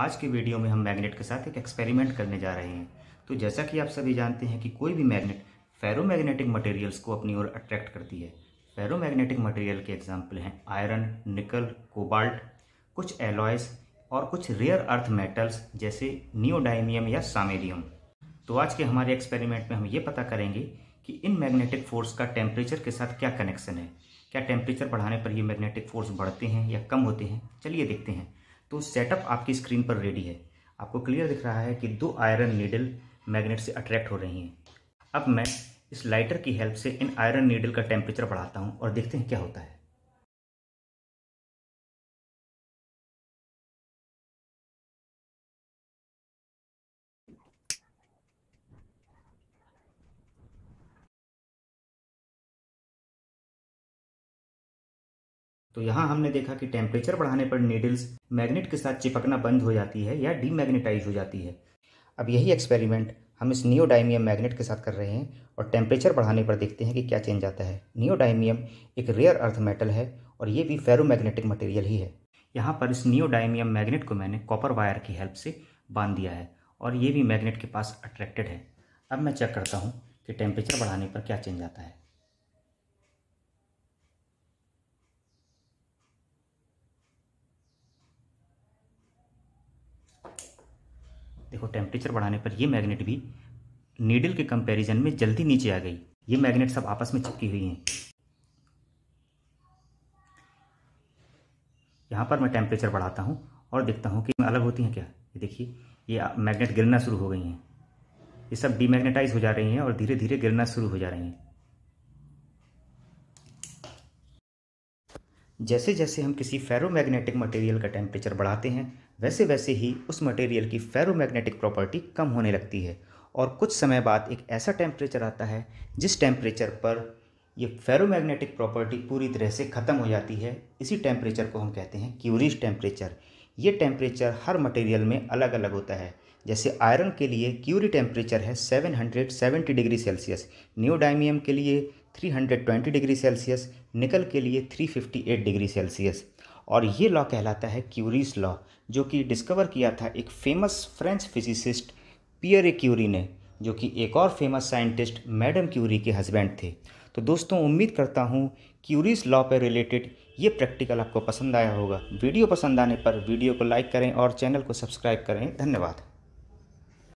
आज के वीडियो में हम मैग्नेट के साथ एक एक्सपेरिमेंट करने जा रहे हैं तो जैसा कि आप सभी जानते हैं कि कोई भी मैग्नेट फेरोमैग्नेटिक मटेरियल्स को अपनी ओर अट्रैक्ट करती है फेरोमैग्नेटिक मटेरियल के एग्जाम्पल हैं आयरन निकल कोबाल्ट कुछ एलॉयस और कुछ रेयर अर्थ मेटल्स जैसे नियोडाइमियम या सामेरियम तो आज के हमारे एक्सपेरिमेंट में हम ये पता करेंगे कि इन मैग्नेटिक फोर्स का टेम्परेचर के साथ क्या कनेक्शन है क्या टेम्परेचर बढ़ाने पर ये मैग्नेटिक फोर्स बढ़ते हैं या कम होते हैं चलिए देखते हैं तो सेटअप आपकी स्क्रीन पर रेडी है आपको क्लियर दिख रहा है कि दो आयरन नीडल मैग्नेट से अट्रैक्ट हो रही हैं अब मैं इस लाइटर की हेल्प से इन आयरन नीडल का टेम्परेचर बढ़ाता हूँ और देखते हैं क्या होता है तो यहाँ हमने देखा कि टेम्परेचर बढ़ाने पर नीडल्स मैग्नेट के साथ चिपकना बंद हो जाती है या डीमैग्नेटाइज हो जाती है अब यही एक्सपेरिमेंट हम इस नियोडाइमियम मैग्नेट के साथ कर रहे हैं और टेम्परेचर बढ़ाने पर देखते हैं कि क्या चेंज आता है नियोडाइमियम एक रेयर अर्थ मेटल है और ये भी फेरोमैग्नेटिक मटेरियल ही है यहाँ पर इस नियोडाइमियम मैग्नेट को मैंने कॉपर वायर की हेल्प से बांध दिया है और ये भी मैग्नेट के पास अट्रैक्टेड है अब मैं चेक करता हूँ कि टेम्परेचर बढ़ाने पर क्या चेंज आता है देखो टेम्परेचर बढ़ाने पर ये मैग्नेट भी नीडल के कंपैरिजन में जल्दी नीचे आ गई ये मैग्नेट सब आपस में चिपकी हुई हैं यहाँ पर मैं टेम्परेचर बढ़ाता हूँ और देखता हूँ कि अलग होती हैं क्या ये देखिए ये मैग्नेट गिरना शुरू हो गई हैं ये सब डीमैग्नेटाइज हो जा रही हैं और धीरे धीरे गिरना शुरू हो जा रही हैं जैसे जैसे हम किसी फेरोमैग्नेटिक मटेरियल का टेम्परेचर बढ़ाते हैं वैसे वैसे ही उस मटेरियल की फेरोमैग्नेटिक प्रॉपर्टी कम होने लगती है और कुछ समय बाद एक ऐसा टेम्परेचर आता है जिस टेम्परेचर पर यह फेरोमैग्नेटिक प्रॉपर्टी पूरी तरह से ख़त्म हो जाती है इसी टेम्परेचर को हम कहते हैं क्यूरिज टेम्परेचर ये टेम्परेचर हर मटेरियल में अलग अलग होता है जैसे आयरन के लिए क्यूरी टेम्परेचर है 770 डिग्री सेल्सियस न्यूडाइमियम के लिए 320 डिग्री सेल्सियस निकल के लिए 358 डिग्री सेल्सियस और ये लॉ कहलाता है क्यूरीज लॉ जो कि डिस्कवर किया था एक फेमस फ्रेंच फिजिसिस्ट पियर ए क्यूरी ने जो कि एक और फेमस साइंटिस्ट मैडम क्यूरी के हस्बैंड थे तो दोस्तों उम्मीद करता हूँ क्यूरीज लॉ पर रिलेटेड ये प्रैक्टिकल आपको पसंद आया होगा वीडियो पसंद आने पर वीडियो को लाइक करें और चैनल को सब्सक्राइब करें धन्यवाद